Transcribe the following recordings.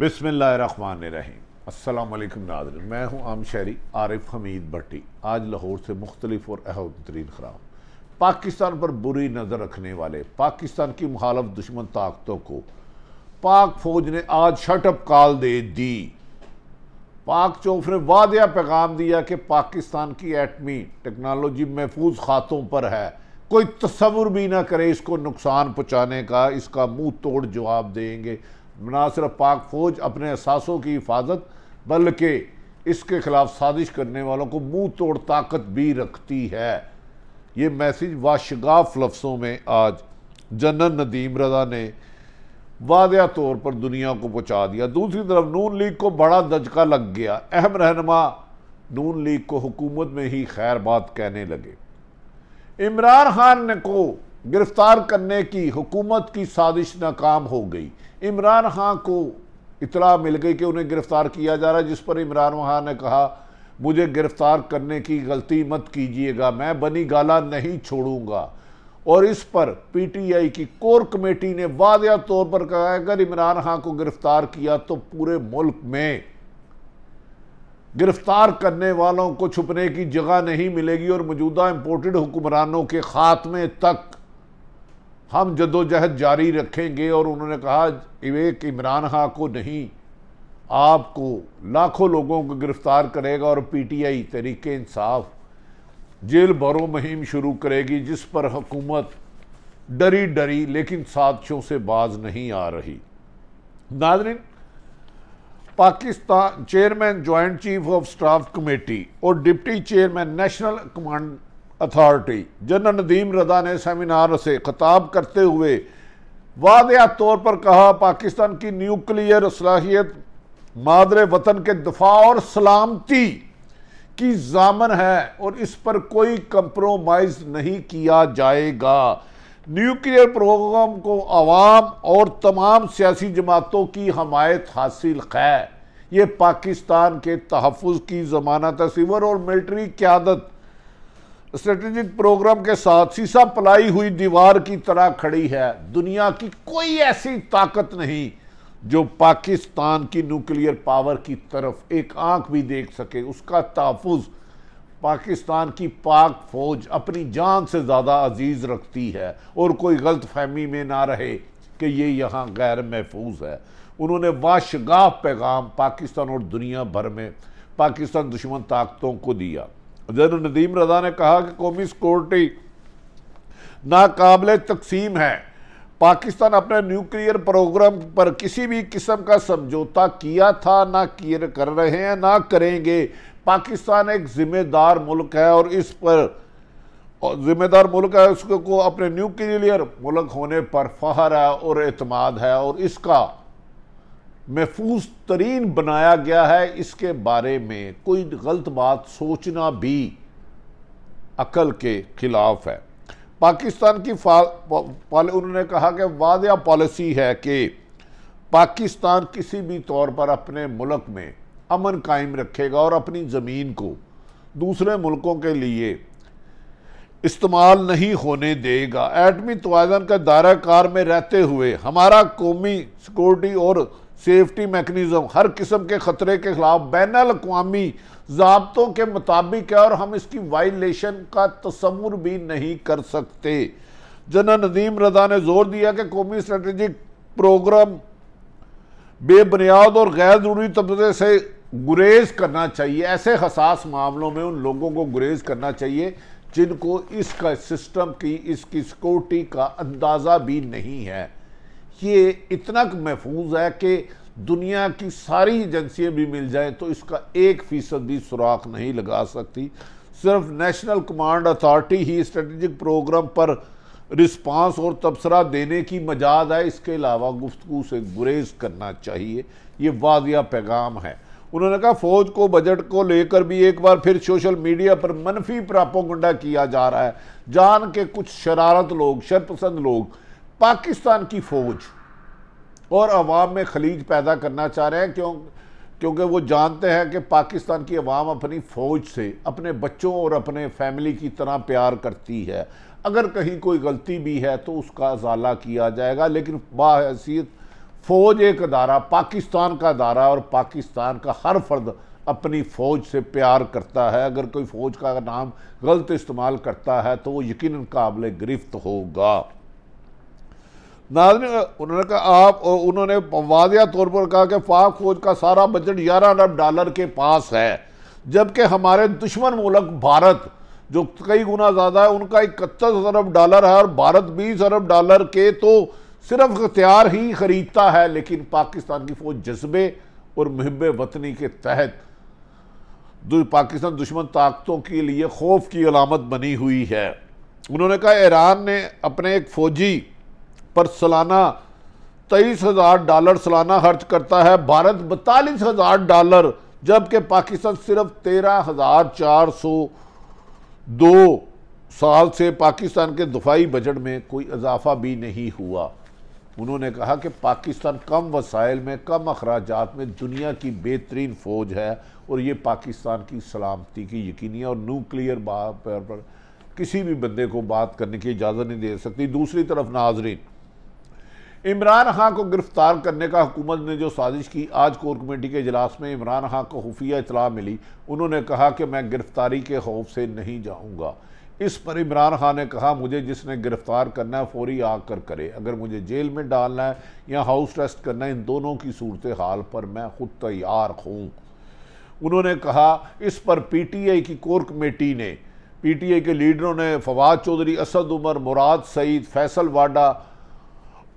बिसमीम अल्लाम नाजरन मैं हूँ आम शहरी आरिफ हमीद भट्टी आज लाहौर से मुख्तलिफ और अहम तरीन ख़राब पाकिस्तान पर बुरी नज़र रखने वाले पाकिस्तान की मुखालफ दुश्मन ताकतों को पाक फौज ने आज शटअप कॉल दे दी पाक चौफ ने वादिया पैगाम दिया कि पाकिस्तान की एटमी टेक्नोलॉजी महफूज खातों पर है कोई तस्वुर भी ना करे इसको नुकसान पहुँचाने का इसका मुँह तोड़ जवाब देंगे ना सिर्फ पाक फौज अपने असासों की हिफाजत बल्कि इसके खिलाफ साजिश करने वालों को मुंह तोड़ ताकत भी रखती है ये मैसेज वाशगाफ लफ्सों में आज जनरल नदीम रजा ने वादा तौर पर दुनिया को पहुँचा दिया दूसरी तरफ नून लीग को बड़ा दचका लग गया अहम रहनमा नून लीग को हुकूमत में ही खैर बात कहने लगे इमरान खान ने को गिरफ्तार करने की हुकूमत की साजिश नाकाम हो गई इमरान खां को इतला मिल गई कि उन्हें गिरफ़्तार किया जा रहा है जिस पर इमरान खान ने कहा मुझे गिरफ़्तार करने की गलती मत कीजिएगा मैं बनी गाला नहीं छोड़ूंगा और इस पर पीटीआई की कोर कमेटी ने वादा तौर पर कहा अगर इमरान खान को गिरफ्तार किया तो पूरे मुल्क में गिरफ्तार करने वालों को छुपने की जगह नहीं मिलेगी और मौजूदा इंपोर्टेड हुक्मरानों के खात्मे तक हम जदोजहद जारी रखेंगे और उन्होंने कहा एक इमरान खां को नहीं आपको लाखों लोगों को गिरफ्तार करेगा और पीटीआई तरीके इंसाफ जेल भरो मुहिम शुरू करेगी जिस पर हुकूमत डरी डरी लेकिन साजिशों से बाज नहीं आ रही नाजरीन Pakistan chairman joint chief of staff committee और deputy chairman national command authority general Nadeem Raza ने सेमिनार से खताब करते हुए वादिया तौर पर कहा पाकिस्तान की न्यूक्लियर सलाहियत मादरे वतन के दफा और सलामती की जामन है और इस पर कोई कंप्रोमाइज़ नहीं किया जाएगा न्यूक्लियर प्रोग्राम को आवाम और तमाम सियासी जमातों की हमायत हासिल है ये पाकिस्तान के तहफ़ की ज़मानत है सिवर और मिल्ट्री क्यादत स्ट्रेटेजिक प्रोग्राम के साथ सीसा पलाई हुई दीवार की तरह खड़ी है दुनिया की कोई ऐसी ताकत नहीं जो पाकिस्तान की न्यूक्लियर पावर की तरफ एक आंख भी देख सके उसका तहफ़ पाकिस्तान की पाक फौज अपनी जान से ज़्यादा अजीज़ रखती है और कोई गलत फहमी में ना रहे कि ये यहाँ गैर महफूज है उन्होंने वाशगाह पैगाम पाकिस्तान और दुनिया भर में पाकिस्तान दुश्मन ताकतों को दिया जर नदीम रजा ने कहा कि कौमी सिक्योरिटी नाकबले तकसीम है पाकिस्तान अपने न्यूक्लियर प्रोग्राम पर किसी भी किस्म का समझौता किया था ना किए कर रहे हैं ना करेंगे पाकिस्तान एक ज़िम्मेदार मुल्क है और इस पर ज़िम्मेदार मुल्क है उसको को अपने न्यूक्लियर मुल्क होने पर फ़हर है और अतमाद है और इसका महफूज तरीन बनाया गया है इसके बारे में कोई गलत बात सोचना भी अकल के खिलाफ है पाकिस्तान की फाल उन्होंने कहा कि वादा पॉलिसी है कि पाकिस्तान किसी भी तौर पर अपने मुल्क में अमन कायम रखेगा और अपनी ज़मीन को दूसरे मुल्कों के लिए इस्तेमाल नहीं होने देगा एटमी तोज़न का दायरा कार में रहते हुए हमारा कौमी सिक्योरिटी और सेफ्टी मैकनिज़म हर किस्म के ख़तरे के ख़िलाफ़ बैन अवी जबतों के मुताबिक है और हम इसकी वायलेशन का तस्वुर भी नहीं कर सकते जनरल नदीम रजा ने जोर दिया कि कौमी स्ट्रेटिक प्रोग्राम बेबुनियाद और गैर ज़रूरी तबके से गुरेज करना चाहिए ऐसे हसास मामलों में उन लोगों को गुरेज करना चाहिए जिनको इसका सिस्टम की इसकी सिक्योरिटी का अंदाज़ा भी नहीं है ये इतना महफूज है कि दुनिया की सारी एजेंसियाँ भी मिल जाएँ तो इसका एक फ़ीसद भी सुराख नहीं लगा सकती सिर्फ नेशनल कमांड अथॉरिटी ही स्ट्रेटजिक प्रोग्राम पर रिस्पांस और तबसरा देने की मजाद है इसके अलावा गुफ्तु से गुरेज करना चाहिए ये वाजिया पैगाम है उन्होंने कहा फ़ौज को बजट को लेकर भी एक बार फिर सोशल मीडिया पर मनफी प्रापोगंडा किया जा रहा है जान के कुछ शरारत लोग शरपसंद लोग पाकिस्तान की फ़ौज और अवाम में खलीज पैदा करना चाह रहे हैं क्यों क्योंकि वो जानते हैं कि पाकिस्तान की अवाम अपनी फ़ौज से अपने बच्चों और अपने फैमिली की तरह प्यार करती है अगर कहीं कोई गलती भी है तो उसका अजाला किया जाएगा लेकिन बासीत फ़ौज एक अदारा पाकिस्तान का अदारा और पाकिस्तान का हर फर्द अपनी फ़ौज से प्यार करता है अगर कोई फ़ौज का नाम गलत इस्तेमाल करता है तो वो यकीन काबिल गिरफ्त होगा नाजन उन्होंने कहा आप उन्होंने वाजिया तौर पर कहा कि पाक फौज का सारा बजट ग्यारह अरब डॉलर के पास है जबकि हमारे दुश्मन मुल्क भारत जो कई गुना ज़्यादा है उनका इकतीस अरब डॉलर है और भारत बीस अरब डॉलर के तो सिर्फ हथियार ही खरीदता है लेकिन पाकिस्तान की फौज जज्बे और महब वतनी के तहत पाकिस्तान दुश्मन ताकतों के लिए खौफ की अलामत बनी हुई है उन्होंने कहा ईरान ने अपने एक फौजी पर सालाना तेईस हज़ार डॉलर सालाना खर्च करता है भारत बतालीस हज़ार डॉलर जबकि पाकिस्तान सिर्फ तेरह हज़ार चार सौ दो साल से पाकिस्तान के दफाई बजट में कोई इजाफा भी नहीं हुआ उन्होंने कहा कि पाकिस्तान कम वसाइल में कम अखराज में दुनिया की बेहतरीन फ़ौज है और ये पाकिस्तान की सलामती की यकीनी और न्यूक्लियर बात पर किसी भी बंदे को बात करने की इजाज़त नहीं दे सकती दूसरी तरफ नाजरीन इमरान खां को गिरफ्तार करने का हुकूमत ने जो साजिश की आज कोर कमेटी के इजलास में इमरान खां को खुफिया इतला मिली उन्होंने कहा कि मैं गिरफ्तारी के खौफ से नहीं जाऊँगा इस पर इमरान खान ने कहा मुझे जिसने गिरफ़्तार करना है फौरी आकर करे अगर मुझे जेल में डालना है या हाउस अरेस्ट करना है इन दोनों की सूरत हाल पर मैं खुद तैयार हूँ उन्होंने कहा इस पर पी टी आई की कोर कमेटी ने पी टी आई के लीडरों ने फवाद चौधरी असद उमर मुराद सईद फैसल वाडा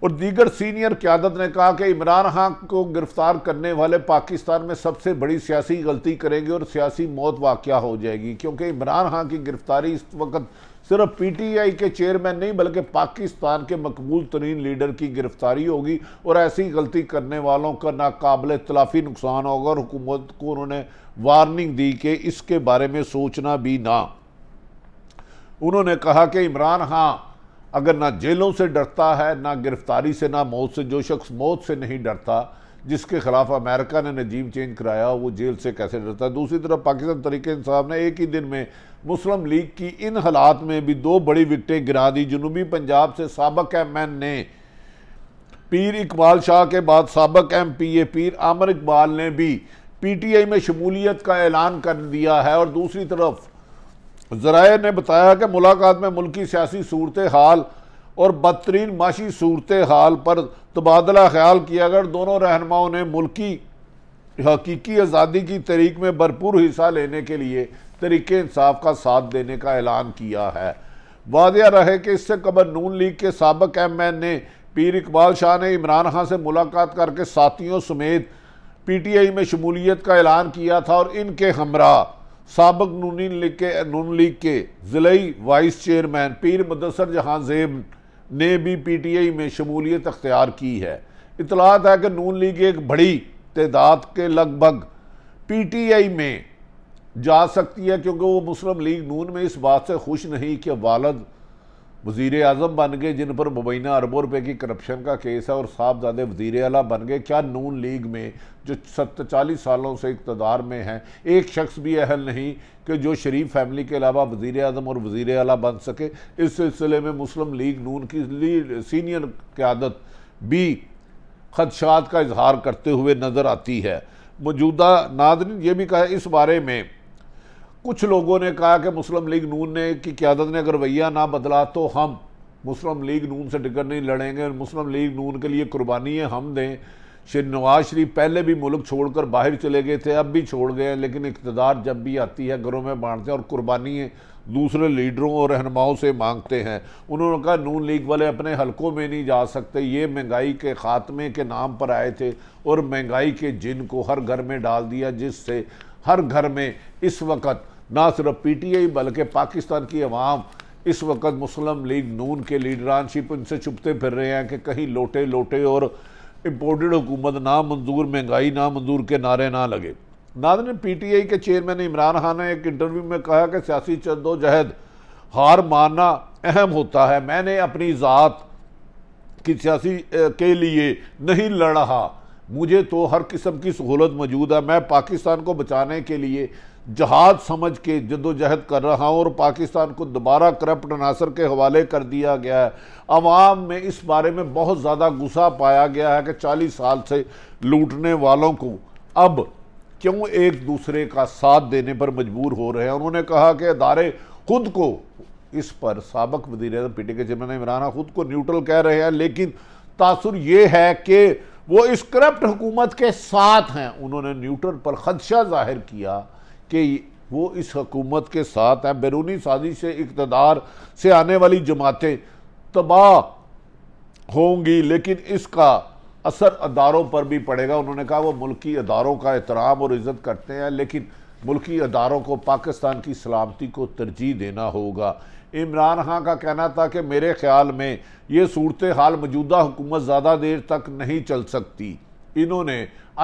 और दीगर सीनियर क्यादत ने कहा कि इमरान खान को गिरफ्तार करने वाले पाकिस्तान में सबसे बड़ी सियासी गलती करेंगे और सियासी मौत वाक़ हो जाएगी क्योंकि इमरान खान की गिरफ्तारी इस वक्त सिर्फ पीटीआई के चेयरमैन नहीं बल्कि पाकिस्तान के मकबूल तरीन लीडर की गिरफ्तारी होगी और ऐसी गलती करने वालों का नाकबले तलाफी नुकसान होगा और हुकूमत को उन्होंने वार्निंग दी कि इसके बारे में सोचना भी ना उन्होंने कहा कि इमरान खान अगर ना जेलों से डरता है ना गिरफ्तारी से ना मौत से जो शख्स मौत से नहीं डरता जिसके खिलाफ अमेरिका ने नजीम चेंज कराया वो जेल से कैसे डरता है दूसरी तरफ पाकिस्तान तरीके इंसाफ ने एक ही दिन में मुस्लिम लीग की इन हालात में भी दो बड़ी विकटें गिरा दी जनूबी पंजाब से सबक एम एन ने पीर इकबाल शाह के बाद सबक एम पी ए पीर आमर इकबाल ने भी पी टी आई में शमूलियत का ऐलान कर दिया है और दूसरी तरफ जराये ने बताया कि मुलाकात में मुल्की सियासी सूरत हाल और बदतरीन माशी सूरत हाल पर तबादला ख्याल किया गया दोनों रहनुमाओं ने मुल्की हकीकी आज़ादी की तरीक में भरपूर हिस्सा लेने के लिए तरीके इंसाफ का साथ देने का ऐलान किया है वादिया रहे कि इससे कबर नून लीग के सबक एम एन ने पीर इकबाल शाह ने इमरान खान से मुलाकात करके साथियों समेत पी टी आई में शमूलियत का ऐलान किया था और इनके हमरा सबक नूनी लीग के नून लीग के ज़िली वाइस चेयरमैन पीर मदसर जहां जेब ने भी पी टी आई में शमूलियत अख्तियार की है इतलात है कि नून लीग एक बड़ी तदाद के लगभग पी टी आई में जा सकती है क्योंकि वो मुस्लिम लीग नून में इस बात से खुश नहीं कि वालद वजीर अजम बन गए जिन पर मुबैना अरबों रुपये की करप्शन का केस है और साहबजादे वजीर अला बन गए क्या नून लीग में जो सत चालीस सालों से इकतदार में हैं एक शख्स भी अहल नहीं कि जो शरीफ फैमिली के अलावा वजीर अजम और वजीर अला बन सके इस सिलसिले में मुस्लिम लीग नून की ली, सीनियर क्यादत भी खदशात का इजहार करते हुए नज़र आती है मौजूदा नादरी ये भी कहा इस बारे में कुछ लोगों ने कहा कि मुस्लिम लीग नून ने की क्यादत ने अगर रवैया ना बदला तो हम मुस्लिम लीग नून से टिकट नहीं लड़ेंगे मुस्लिम लीग नून के लिए कुर्बानी है हम दें शेर नवाज शरीफ पहले भी मुल्क छोड़कर बाहर चले गए थे अब भी छोड़ गए हैं लेकिन इकतदार जब भी आती है घरों में बांटते हैं और कुर्बानी है दूसरे लीडरों और रहनुमाओं से मांगते हैं उन्होंने कहा नून लीग वाले अपने हलकों में नहीं जा सकते ये महंगाई के ख़ात्मे के नाम पर आए थे और महंगाई के जिन को हर घर में डाल दिया जिससे हर घर में इस वक्त ना सिर्फ पी टी आई बल्कि पाकिस्तान की अवाम इस वक्त मुस्लिम लीग नून के लीडरानशिप इनसे छुपते फिर रहे हैं कि कहीं लोटे लोटे और इम्पोर्टेड हुकूमत ना मंजूर महंगाई ना मंजूर के नारे ना लगे नादन पी टी आई के चेयरमैन इमरान खान ने एक इंटरव्यू में कहा कि सियासी जदोजहद हार मानना अहम होता है मैंने अपनी ज़ात की सियासी के लिए नहीं लड़ रहा मुझे तो हर किस्म की सहूलत मौजूद है मैं पाकिस्तान को बचाने के लिए जहाद समझ के जदोजहद कर रहा हूँ और पाकिस्तान को दोबारा करप्ट नासर के हवाले कर दिया गया है अवाम में इस बारे में बहुत ज़्यादा गुस्सा पाया गया है कि चालीस साल से लूटने वालों को अब क्यों एक दूसरे का साथ देने पर मजबूर हो रहे हैं उन्होंने कहा कि अदारे खुद को इस पर सबक वजीर टी के चेयरमैन इमरान खुद को न्यूट्रल कह रहे हैं लेकिन तासर ये है कि वो इस करप्ट हुकूमत के साथ हैं उन्होंने न्यूट्रल पर खदशा जाहिर किया कि वो इस हकूमत के साथ हैं बैरूनी साजिश से इकतदार से आने वाली जमातें तबाह होंगी लेकिन इसका असर अदारों पर भी पड़ेगा उन्होंने कहा वो मुल्की अदारों का एहतराम और इज़्ज़त करते हैं लेकिन मुल्की अदारों को पाकिस्तान की सलामती को तरजीह देना होगा इमरान खां का कहना था कि मेरे ख्याल में ये सूरत हाल मौजूदा हुकूमत ज़्यादा देर तक नहीं चल सकती इन्होंने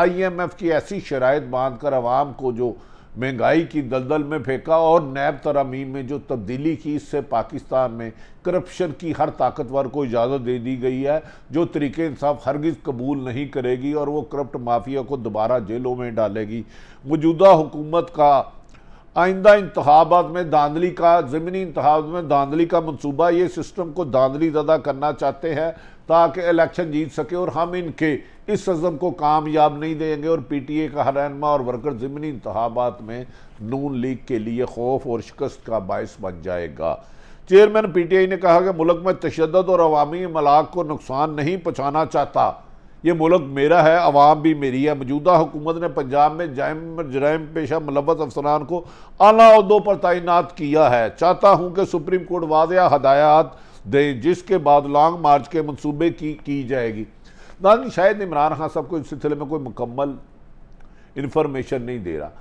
आई एम एफ़ की ऐसी शराइ बांध कर आवाम को जो महंगाई की दलदल में फेंका और नैब तरामीम में जो तब्दीली की इससे पाकिस्तान में करप्शन की हर ताकतवर को इजाज़त दे दी गई है जो तरीके इंसाफ हरगिज़ कबूल नहीं करेगी और वो करप्ट माफिया को दोबारा जेलों में डालेगी मौजूदा हुकूमत का आइंदा इंतबात में धांधली का ज़मीनी इंतबात में धांधली का मनसूबा ये सिस्टम को धांधली ज़दा करना चाहते हैं ताकि इलेक्शन जीत सके और हम इनके इस अज़म को कामयाब नहीं देंगे और पी टी ए का हरनमा और वर्कर ज़मनी इंतबात में नून लीग के लिए खौफ और शिकस्त का बायस बन जाएगा चेयरमैन पी टी आई ने कहा कि मुल्क में तशद और अवामी अमलाक को नुकसान नहीं पहुँचाना चाहता ये मुल्क मेरा है अवाम भी मेरी है मौजूदा हुकूमत ने पंजाब में जैम जराम पेशा मुलवत अफसरान को अलादों पर तैनात किया है चाहता हूँ कि सुप्रीम कोर्ट वाजिया हदायत दें जिसके बाद लॉन्ग मार्च के मनसूबे की की जाएगी नानी शायद इमरान खान साहब को इस सिलसिले में कोई मुकम्मल इन्फॉर्मेशन नहीं दे रहा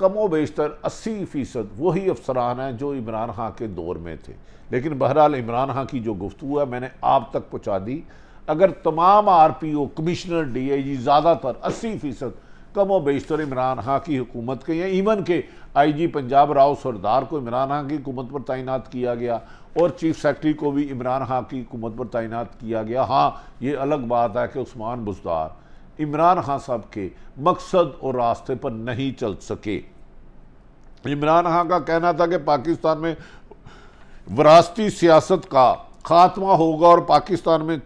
कमो बेशतर अस्सी फ़ीसद वही अफसरान हैं जो इमरान खां के दौर में थे लेकिन बहरहाल इमरान खां की जो गुफ्तु है मैंने आप तक पहुँचा दी अगर तमाम R P O commissioner D I G ज़्यादातर अस्सी फ़ीसद कम व बेशतर इमरान खां की हुकूमत के या इवन के आई जी पंजाब राव सरदार को इमरान खां की हुकूमत पर तैनात किया गया और चीफ सेक्रेटरी को भी इमरान खां की हुकूमत पर तैनात किया गया हाँ ये अलग बात है कि उस्मान बुजदार इमरान खां साहब के मकसद और रास्ते पर नहीं चल सके इमरान खां का कहना था कि पाकिस्तान में वरासती सियासत का खात्मा होगा और पाकिस्तान में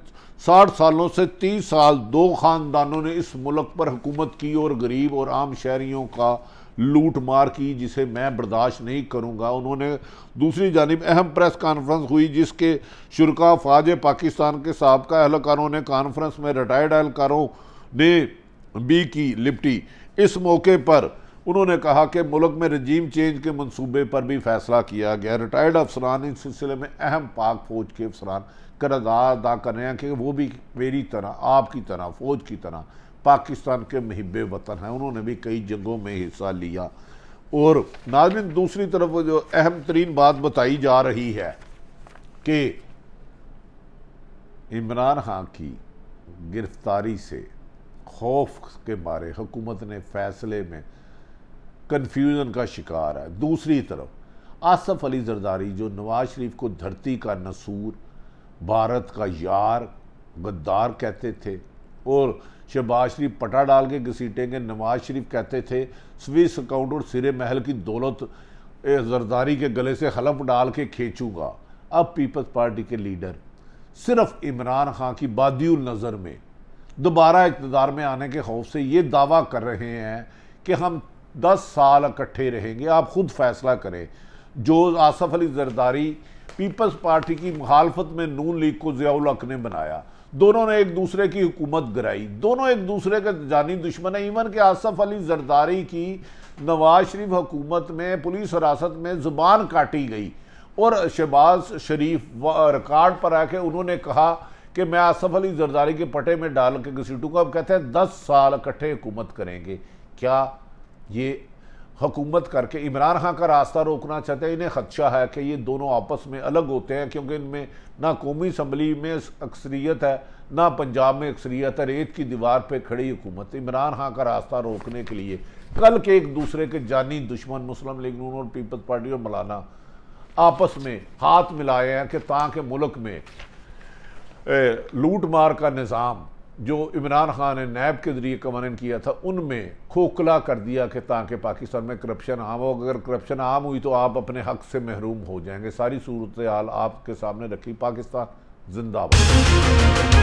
साठ सालों से तीस साल दो ख़ानदानों ने इस मुल्क पर हुकूमत की और गरीब और आम शहरीों का लूट मार की जिसे मैं बर्दाश्त नहीं करूँगा उन्होंने दूसरी जानब अहम प्रेस कॉन्फ्रेंस हुई जिसके शुरा फ़ाज पाकिस्तान के सबका एहलकारों ने कॉन्फ्रेंस में रिटायर्ड एहलकारों ने भी की लिपटी इस मौके पर उन्होंने कहा कि मुल्क में रजीम चेंज के मनसूबे पर भी फैसला किया गया रिटायर्ड अफसरान इस सिलसिले में अहम पाक फ़ौज के अफसरान कर अदा अदा कर रहे हैं कि वो भी मेरी तरह आपकी तरह फ़ौज की तरह पाकिस्तान के महब वतन हैं उन्होंने भी कई जंगों में हिस्सा लिया और नाजमिन दूसरी तरफ जो अहम तरीन बात बताई जा रही है कि इमरान खान की गिरफ्तारी से खौफ के बारे हुकूमत ने फैसले में कन्फ्यूज़न का शिकार है दूसरी तरफ आसफ अली जरदारी जो नवाज शरीफ को धरती का नसूर भारत का यार गद्दार कहते थे और शहबाज शरीफ पटा डाल के घसीटेंगे नवाज शरीफ कहते थे स्विस अकाउंट और सिरे महल की दौलत जरदारी के गले से हलफ डाल के खींचूंगा अब पीपल्स पार्टी के लीडर सिर्फ इमरान खां की बादीुल नज़र में दोबारा इकतदार में आने के खौफ से ये दावा कर रहे हैं कि हम दस साल इकट्ठे रहेंगे आप खुद फैसला करें जो आसफ अली जरदारी पीपल्स पार्टी की मुखालफत में नून लीग को जियाउल हक ने बनाया दोनों ने एक दूसरे की हुकूमत गिराई दोनों एक दूसरे के जानी दुश्मन है इवन के आसफ अली जरदारी की नवाज शरीफ हुकूमत में पुलिस हिरासत में ज़ुबान काटी गई और शहबाज शरीफ रिकॉर्ड पर आके उन्होंने कहा कि मैं आसफ अली जरदारी के पटे में डाल के घसीटूंगा अब कहते हैं दस साल इकट्ठे हुकूमत करेंगे क्या ये हकूमत करके इमरान खां का रास्ता रोकना चाहते हैं इन्हें खदशा है कि ये दोनों आपस में अलग होते हैं क्योंकि इनमें ना कौमी असम्बली में अक्सरीत है ना पंजाब में अक्सरीत है रेत की दीवार पर खड़ी हुकूमत इमरान खां का रास्ता रोकने के लिए कल के एक दूसरे के जानी दुश्मन मुस्लिम लीग नून और पीपल्स पार्टी और मौलाना आपस में हाथ मिलाए हैं कि ताकि मुल्क में लूट मार का निज़ाम जो इमरान खान ने नैब के ज़रिए कमानन किया था उनमें खोखला कर दिया कि ताकि पाकिस्तान में करप्शन आम हो अगर करप्शन आम हुई तो आप अपने हक से महरूम हो जाएंगे सारी सूरत हाल आपके सामने रखी पाकिस्तान जिंदाबाद